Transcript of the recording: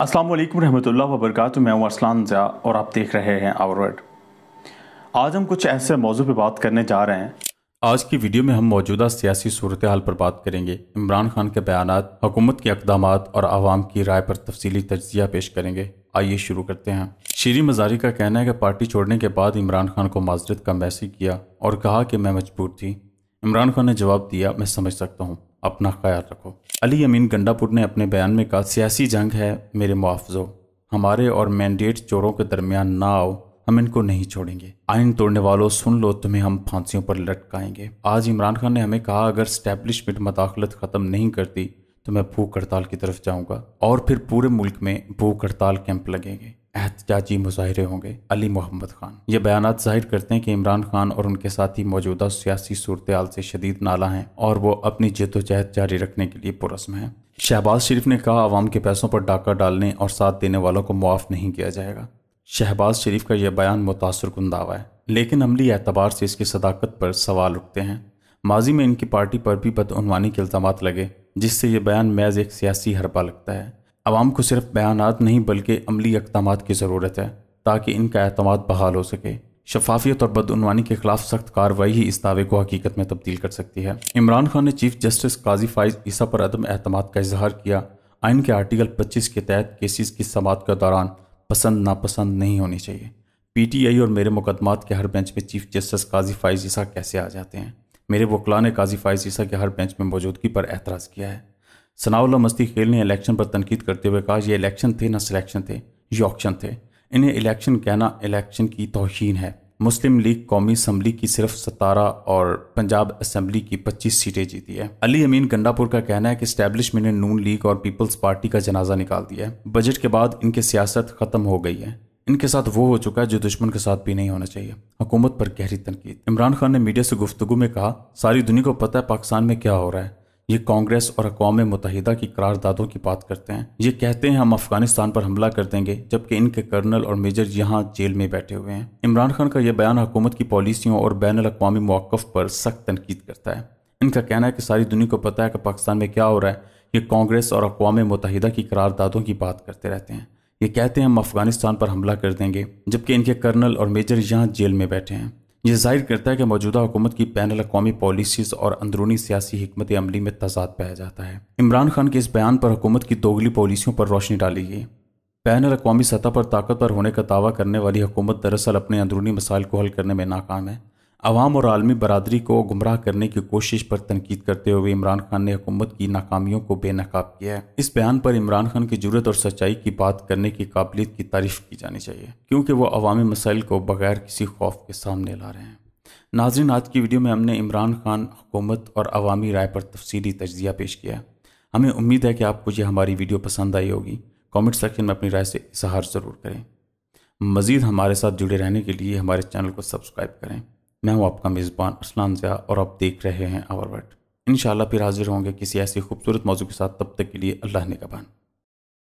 अस्सलाम वालेकुम रहमतुल्लाह वबरकत मैं हूँ अरसलान ज़िया और आप देख रहे हैं आवर आज हम कुछ ऐसे मौजू पर बात करने जा रहे हैं आज की वीडियो में हम मौजूदा सियासी सूरत हाल पर बात करेंगे इमरान खान के बयान हुकूमत के इकदाम और आवाम की राय पर तफसीली तजिया पेश करेंगे आइए शुरू करते हैं शीरी मजारी का कहना है कि पार्टी छोड़ने के बाद इमरान खान को माजरत का मैसेज किया और कहा कि मैं मजबूर थी इमरान खान ने जवाब दिया मैं समझ सकता हूँ अपना ख्याल रखो अली अमीन गंडापुर ने अपने बयान में कहा सियासी जंग है मेरे मुआवजों हमारे और मैंडेट चोरों के दरमियान ना आओ हम इनको नहीं छोड़ेंगे आइन तोड़ने वालों सुन लो तुम्हें हम फांसियों पर लटकाएंगे आज इमरान खान ने हमें कहा अगर स्टैब्लिशमेंट मदाखलत ख़त्म नहीं करती तो मैं भूख हड़ताल की तरफ जाऊंगा और फिर पूरे मुल्क में भूख हड़ताल कैंप लगेंगे एहतजाजी मुजाहरे होंगे अली मोहम्मद खान ये बयान जाहिर करते हैं कि इमरान खान और उनके साथी मौजूदा सियासी सूरत से शदीद नाला हैं और वो अपनी जदोजहद जारी रखने के लिए पुरस्म हैं शहबाज शरीफ ने कहा आवाम के पैसों पर डाका डालने और साथ देने वालों को मुआफ़ नहीं किया जाएगा शहबाज शरीफ का यह बयान मुतासर कन दावा है लेकिन अमली एतबार से इसकी सदाकत पर सवाल उठते हैं माजी में इनकी पार्टी पर भी बदनवानी के इल्ज़ाम लगे जिससे यह बयान मैज एक सियासी हरबा लगता है आवाम को सिर्फ बयान नहीं बल्कि अमली इकदाम की ज़रूरत है ताकि इनका अहतमाद बहाल हो सके शफाफियत और बदनवानी के खिलाफ सख्त कार्रवाई ही इस दावे को हकीकत में तब्दील कर सकती है इमरान खान ने चीफ जस्टिस काजी फाइज ईसा पर अदम अहतमाद का इजहार किया आइन के आर्टिकल पच्चीस के तहत केसेस की समात के दौरान पसंद नापसंद नहीं होनी चाहिए पी टी आई और मेरे मुकदमा के हर बेंच में चीफ जस्टिस काजी फाइज ईसा कैसे आ जाते हैं मेरे वकला ने काजी फाइज ईसा के हर बेंच में मौजूदगी पर एतराज़ किया है सनाउल्ला मस्ती खेल ने इलेक्शन पर तनकीद करते हुए कहा यह इलेक्शन थे ना सिलेक्शन थे ये ऑप्शन थे इन्हें इलेक्शन कहना इलेक्शन की तोहन है मुस्लिम लीग कौमी असम्बली की सिर्फ सतारह और पंजाब असम्बली की पच्चीस सीटें जीती है अली अमीन गंडापुर का कहना है कि स्टैब्लिशमेंट ने नून लीग और पीपल्स पार्टी का जनाजा निकाल दिया है बजट के बाद इनकी सियासत ख़त्म हो गई है इनके साथ वो हो चुका है जो दुश्मन के साथ भी नहीं होना चाहिए हुकूमत पर गहरी तनकीद इमरान खान ने मीडिया से गुफ्तु में कहा सारी दुनिया को पता है पाकिस्तान में क्या हो रहा है ये कांग्रेस और अकवाम मुतहदा की करारदादों की बात करते हैं ये कहते हैं हम अफगानिस्तान पर हमला कर देंगे जबकि इनके कर्नल और मेजर यहाँ जेल में बैठे हुए हैं इमरान खान का यह बयान हुकूमत की पॉलिसियों और बैन अवी मौक़ पर सख्त तनकीद करता है इनका कहना है कि सारी दुनिया को पता है कि पाकिस्तान में क्या हो रहा है ये कांग्रेस और अकवाम मुतहदा की करारदादों की बात करते रहते हैं ये कहते हैं हम अफगानिस्तान पर हमला कर देंगे जबकि इनके कर्नल और मेजर यहाँ जेल में बैठे हैं ये जाहिर करता है कि मौजूदा हुकूमत की पैनल अकवामी पॉलिसीज़ और अंदरूनी सियासी हमत अमली में तजाद पाया जाता है इमरान खान के इस बयान पर हुकूमत की दोगली पॉलिसियों पर रोशनी डाली गई पैनल अवी सतह पर ताकतवर होने का दावा करने वाली हुकूमत दरअसल अपने अंदरूनी मसाइल को हल करने में नाकाम है अवाम और आलमी बरदरी को गुमराह करने की कोशिश पर तनकीद करते हुए इमरान खान ने हुकूमत की नाकामियों को बेनकाब किया है इस बयान पर इमरान खान की जरूरत और सच्चाई की बात करने की काबिलियत की तारीफ की जानी चाहिए क्योंकि वो अवामी मसाइल को बगैर किसी खौफ के सामने ला रहे हैं नाजरन आज की वीडियो में हमने इमरान खान हुकूमत और अवामी राय पर तफसली तजिया पेश किया हमें उम्मीद है कि आपको यह हमारी वीडियो पसंद आई होगी कमेंट सेक्शन में अपनी राय से इजहार ज़रूर करें मज़ीद हमारे साथ जुड़े रहने के लिए हमारे चैनल को सब्सक्राइब करें मैं हूं आपका मेज़बान असलान ज़िया और आप देख रहे हैं आवर वर्ड इन फिर हाजिर होंगे किसी ऐसी खूबसूरत मौजू के साथ तब तक के लिए अल्लाह ने कबान